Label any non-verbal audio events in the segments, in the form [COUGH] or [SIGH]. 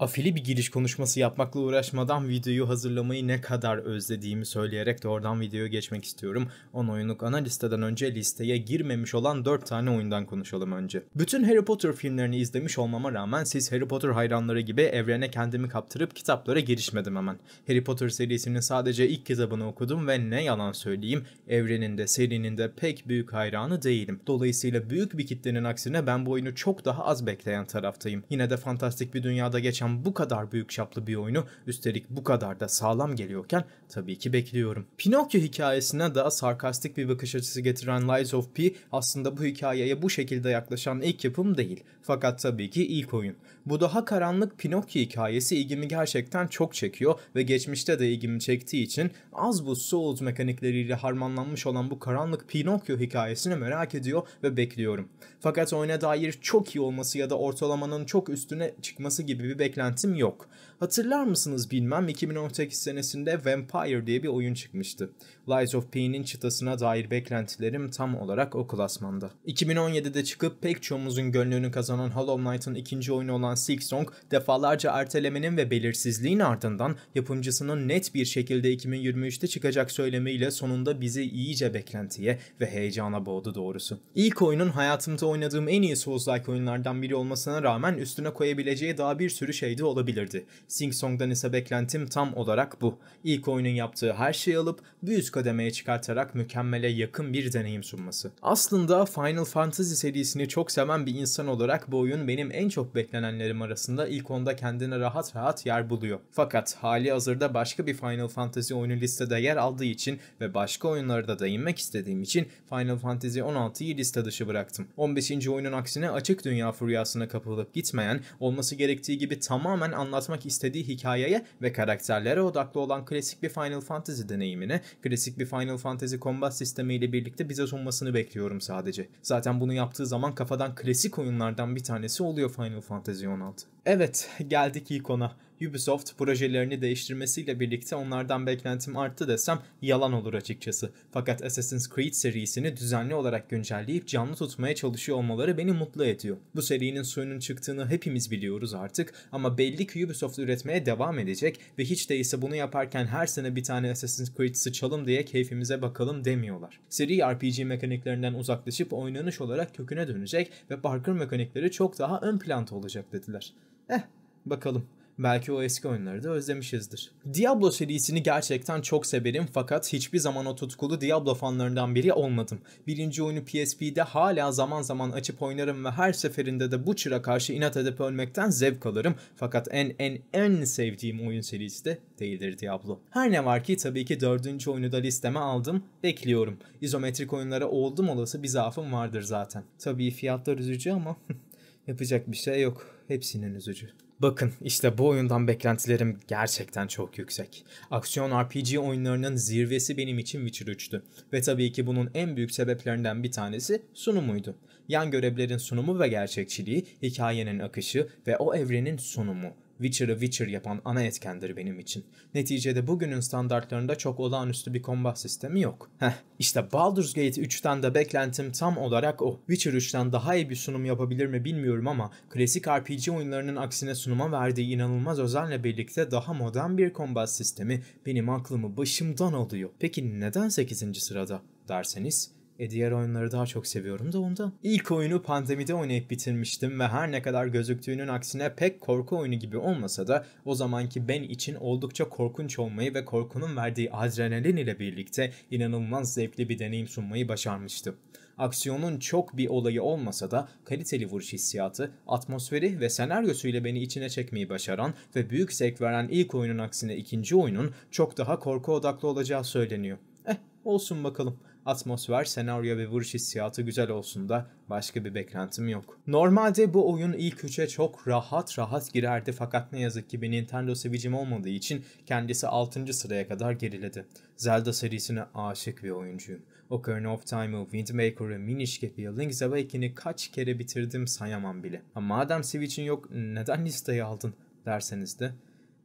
afili bir giriş konuşması yapmakla uğraşmadan videoyu hazırlamayı ne kadar özlediğimi söyleyerek doğrudan videoya geçmek istiyorum. 10 oyunluk ana listeden önce listeye girmemiş olan 4 tane oyundan konuşalım önce. Bütün Harry Potter filmlerini izlemiş olmama rağmen siz Harry Potter hayranları gibi evrene kendimi kaptırıp kitaplara girişmedim hemen. Harry Potter serisinin sadece ilk kitabını okudum ve ne yalan söyleyeyim evrenin de serinin de pek büyük hayranı değilim. Dolayısıyla büyük bir kitlenin aksine ben bu oyunu çok daha az bekleyen taraftayım. Yine de fantastik bir dünyada geçen Tam bu kadar büyük çaplı bir oyunu üstelik bu kadar da sağlam geliyorken tabii ki bekliyorum. Pinokyo hikayesine daha sarkastik bir bakış açısı getiren Lies of P aslında bu hikayeye bu şekilde yaklaşan ilk yapım değil. Fakat tabii ki ilk oyun. Bu daha karanlık Pinokyo hikayesi ilgimi gerçekten çok çekiyor ve geçmişte de ilgimi çektiği için az bu Souls mekanikleriyle harmanlanmış olan bu karanlık Pinokyo hikayesini merak ediyor ve bekliyorum. Fakat oyuna dair çok iyi olması ya da ortalamanın çok üstüne çıkması gibi bir beklenti beklentim yok. Hatırlar mısınız bilmem 2018 senesinde Vampire diye bir oyun çıkmıştı. Lies of P'nin çıtasına dair beklentilerim tam olarak o klasmanda. 2017'de çıkıp pek çoğumuzun gönlünü kazanan Hollow Knight'ın ikinci oyunu olan Six Song defalarca ertelemenin ve belirsizliğin ardından yapımcısının net bir şekilde 2023'te çıkacak söylemiyle sonunda bizi iyice beklentiye ve heyecana boğdu doğrusu. İlk oyunun hayatımda oynadığım en iyi Souls-like oyunlardan biri olmasına rağmen üstüne koyabileceği daha bir sürü şey de olabilirdi. Sing Song'dan ise beklentim tam olarak bu. İlk oyunun yaptığı her şeyi alıp bir üst kademeye çıkartarak mükemmele yakın bir deneyim sunması. Aslında Final Fantasy serisini çok seven bir insan olarak bu oyun benim en çok beklenenlerim arasında ilk onda kendine rahat rahat yer buluyor. Fakat hali hazırda başka bir Final Fantasy oyunu listede yer aldığı için ve başka oyunlarda da değinmek istediğim için Final Fantasy 16'yı liste dışı bıraktım. 15. oyunun aksine açık dünya furyasına kapılıp gitmeyen, olması gerektiği gibi tamamen anlatmak istediğim istediği hikayeye ve karakterlere odaklı olan klasik bir Final Fantasy deneyimini, klasik bir Final Fantasy combat sistemi ile birlikte bize sunmasını bekliyorum sadece. Zaten bunu yaptığı zaman kafadan klasik oyunlardan bir tanesi oluyor Final Fantasy 16. Evet, geldik ilk ona. Ubisoft projelerini değiştirmesiyle birlikte onlardan beklentim arttı desem yalan olur açıkçası. Fakat Assassin's Creed serisini düzenli olarak güncelleyip canlı tutmaya çalışıyor olmaları beni mutlu ediyor. Bu serinin suyunun çıktığını hepimiz biliyoruz artık ama belli ki Ubisoft üretmeye devam edecek ve hiç değilse bunu yaparken her sene bir tane Assassin's Creed sıçalım diye keyfimize bakalım demiyorlar. Seri RPG mekaniklerinden uzaklaşıp oynanış olarak köküne dönecek ve parkur mekanikleri çok daha ön planda olacak dediler. Eh bakalım belki o eski oyunları da özlemişizdir. Diablo serisini gerçekten çok severim fakat hiçbir zaman o tutkulu Diablo fanlarından biri olmadım. Birinci oyunu PSP'de hala zaman zaman açıp oynarım ve her seferinde de bu çıra karşı inat edip ölmekten zevk alırım. Fakat en en en sevdiğim oyun serisi de değildir Diablo. Her ne var ki tabii ki dördüncü oyunu da listeme aldım, bekliyorum. İzometrik oyunlara oldum olası bir zaafım vardır zaten. Tabii fiyatlar üzücü ama [LAUGHS] yapacak bir şey yok. Hepsinin üzücü. Bakın işte bu oyundan beklentilerim gerçekten çok yüksek. Aksiyon RPG oyunlarının zirvesi benim için Witcher 3'tü. Ve tabii ki bunun en büyük sebeplerinden bir tanesi sunumuydu. Yan görevlerin sunumu ve gerçekçiliği, hikayenin akışı ve o evrenin sunumu Witcher'ı Witcher yapan ana etkendir benim için. Neticede bugünün standartlarında çok olağanüstü bir kombat sistemi yok. Heh, işte Baldur's Gate 3'ten de beklentim tam olarak o. Witcher 3'ten daha iyi bir sunum yapabilir mi bilmiyorum ama klasik RPG oyunlarının aksine sunuma verdiği inanılmaz özenle birlikte daha modern bir kombat sistemi benim aklımı başımdan alıyor. Peki neden 8. sırada derseniz e diğer oyunları daha çok seviyorum da ondan. İlk oyunu pandemide oynayıp bitirmiştim ve her ne kadar gözüktüğünün aksine pek korku oyunu gibi olmasa da o zamanki ben için oldukça korkunç olmayı ve korkunun verdiği adrenalin ile birlikte inanılmaz zevkli bir deneyim sunmayı başarmıştım. Aksiyonun çok bir olayı olmasa da kaliteli vuruş hissiyatı, atmosferi ve senaryosuyla beni içine çekmeyi başaran ve büyük zevk veren ilk oyunun aksine ikinci oyunun çok daha korku odaklı olacağı söyleniyor. Eh olsun bakalım atmosfer, senaryo ve vuruş hissiyatı güzel olsun da başka bir beklentim yok. Normalde bu oyun ilk üçe çok rahat rahat girerdi fakat ne yazık ki bir Nintendo Switch'im olmadığı için kendisi 6. sıraya kadar geriledi. Zelda serisine aşık bir oyuncuyum. Ocarina of Time'ı, Wind Waker'ı, Minish gibi Link's Awakening'i kaç kere bitirdim sayamam bile. Ama madem Switch'in yok neden listeyi aldın derseniz de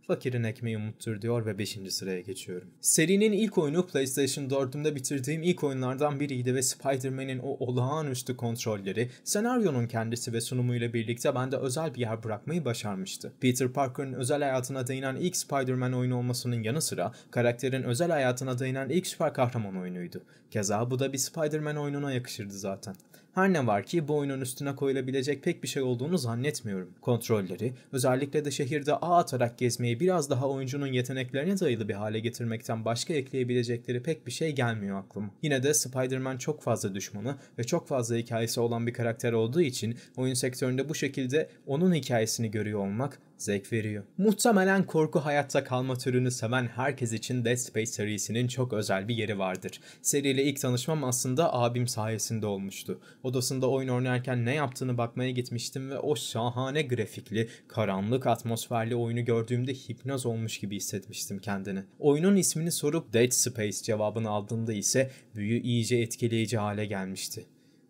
fakirin ekmeği umuttur diyor ve 5. sıraya geçiyorum. Serinin ilk oyunu PlayStation 4'ümde bitirdiğim ilk oyunlardan biriydi ve Spider-Man'in o olağanüstü kontrolleri, senaryonun kendisi ve sunumuyla birlikte bende özel bir yer bırakmayı başarmıştı. Peter Parker'ın özel hayatına değinen ilk Spider-Man oyunu olmasının yanı sıra karakterin özel hayatına değinen ilk süper kahraman oyunuydu. Keza bu da bir Spider-Man oyununa yakışırdı zaten. Her ne var ki bu oyunun üstüne koyulabilecek pek bir şey olduğunu zannetmiyorum. Kontrolleri, özellikle de şehirde ağ atarak gezmeyi Hikayeyi ee, biraz daha oyuncunun yeteneklerine dayalı bir hale getirmekten başka ekleyebilecekleri pek bir şey gelmiyor aklıma. Yine de Spider-Man çok fazla düşmanı ve çok fazla hikayesi olan bir karakter olduğu için oyun sektöründe bu şekilde onun hikayesini görüyor olmak zevk veriyor. Muhtemelen korku hayatta kalma türünü seven herkes için Dead Space serisinin çok özel bir yeri vardır. Seriyle ilk tanışmam aslında abim sayesinde olmuştu. Odasında oyun oynarken ne yaptığını bakmaya gitmiştim ve o şahane grafikli, karanlık atmosferli oyunu gördüğümde hipnoz olmuş gibi hissetmiştim kendini. Oyunun ismini sorup Dead Space cevabını aldığımda ise büyü iyice etkileyici hale gelmişti.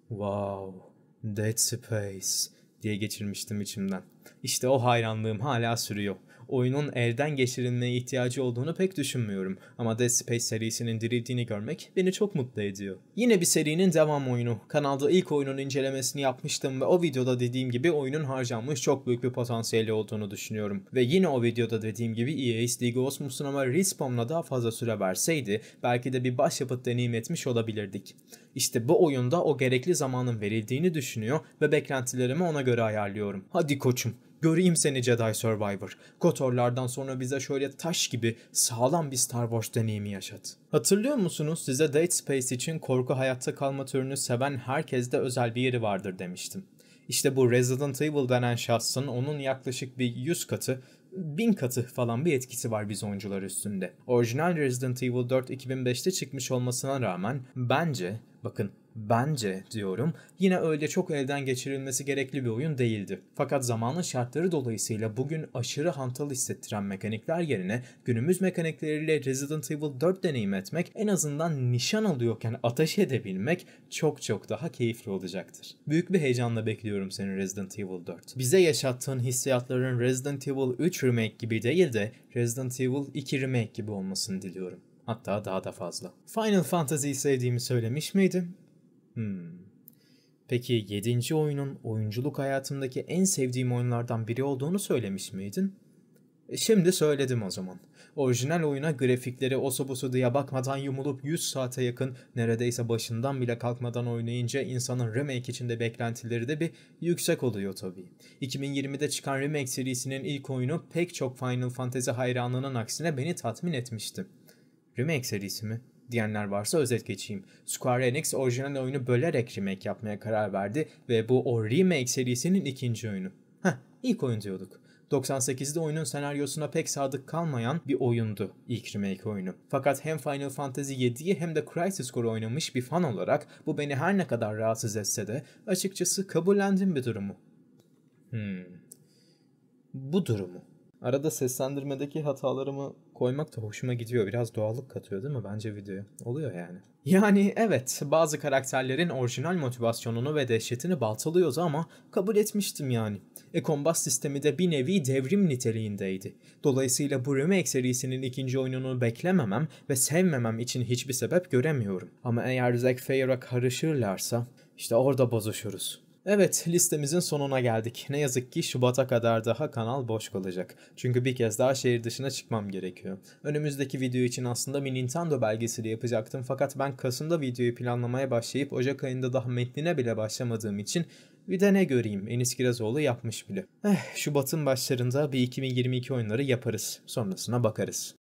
Wow, Dead Space diye geçirmiştim içimden. İşte o hayranlığım hala sürüyor oyunun elden geçirilmeye ihtiyacı olduğunu pek düşünmüyorum ama Dead Space serisinin dirildiğini görmek beni çok mutlu ediyor. Yine bir serinin devam oyunu. Kanalda ilk oyunun incelemesini yapmıştım ve o videoda dediğim gibi oyunun harcanmış çok büyük bir potansiyeli olduğunu düşünüyorum. Ve yine o videoda dediğim gibi EA League of Osmus'un ama Respawn'la daha fazla süre verseydi belki de bir başyapıt deneyim etmiş olabilirdik. İşte bu oyunda o gerekli zamanın verildiğini düşünüyor ve beklentilerimi ona göre ayarlıyorum. Hadi koçum Göreyim seni Jedi Survivor. Kotorlardan sonra bize şöyle taş gibi sağlam bir Star Wars deneyimi yaşat. Hatırlıyor musunuz size Dead Space için korku hayatta kalma türünü seven herkeste özel bir yeri vardır demiştim. İşte bu Resident Evil denen şahsın onun yaklaşık bir 100 katı bin katı falan bir etkisi var biz oyuncular üstünde. Orijinal Resident Evil 4 2005'te çıkmış olmasına rağmen bence bakın bence diyorum yine öyle çok elden geçirilmesi gerekli bir oyun değildi. Fakat zamanın şartları dolayısıyla bugün aşırı hantal hissettiren mekanikler yerine günümüz mekanikleriyle Resident Evil 4 deneyim etmek en azından nişan alıyorken ateş edebilmek çok çok daha keyifli olacaktır. Büyük bir heyecanla bekliyorum senin Resident Evil 4. Bize yaşattığın hissiyatların Resident Evil 3 Remake gibi değil de Resident Evil 2 Remake gibi olmasını diliyorum. Hatta daha da fazla. Final Fantasy'yi sevdiğimi söylemiş miydim? Hmm. Peki 7. oyunun oyunculuk hayatımdaki en sevdiğim oyunlardan biri olduğunu söylemiş miydin? E şimdi söyledim o zaman. Orijinal oyuna grafikleri osobusu diye bakmadan yumulup 100 saate yakın neredeyse başından bile kalkmadan oynayınca insanın remake içinde beklentileri de bir yüksek oluyor tabii. 2020'de çıkan remake serisinin ilk oyunu pek çok Final Fantasy hayranlığının aksine beni tatmin etmişti. Remake serisi mi? diyenler varsa özet geçeyim. Square Enix orijinal oyunu bölerek remake yapmaya karar verdi ve bu o remake serisinin ikinci oyunu. Heh, ilk oyun diyorduk. 98'de oyunun senaryosuna pek sadık kalmayan bir oyundu ilk remake oyunu. Fakat hem Final Fantasy 7'yi hem de Crisis Core oynamış bir fan olarak bu beni her ne kadar rahatsız etse de açıkçası kabullendim bir durumu. Hmm. Bu durumu. Arada seslendirmedeki hatalarımı koymak da hoşuma gidiyor. Biraz doğallık katıyor değil mi bence videoya? Oluyor yani. Yani evet bazı karakterlerin orijinal motivasyonunu ve dehşetini baltalıyordu ama kabul etmiştim yani. Ekombas sistemi de bir nevi devrim niteliğindeydi. Dolayısıyla bu remake serisinin ikinci oyununu beklememem ve sevmemem için hiçbir sebep göremiyorum. Ama eğer Zack Fair'a karışırlarsa işte orada bozuşuruz. Evet listemizin sonuna geldik. Ne yazık ki Şubat'a kadar daha kanal boş kalacak. Çünkü bir kez daha şehir dışına çıkmam gerekiyor. Önümüzdeki video için aslında bir Nintendo belgeseli yapacaktım fakat ben Kasım'da videoyu planlamaya başlayıp Ocak ayında daha metnine bile başlamadığım için bir de ne göreyim Enis Kirazoğlu yapmış bile. Eh Şubat'ın başlarında bir 2022 oyunları yaparız. Sonrasına bakarız.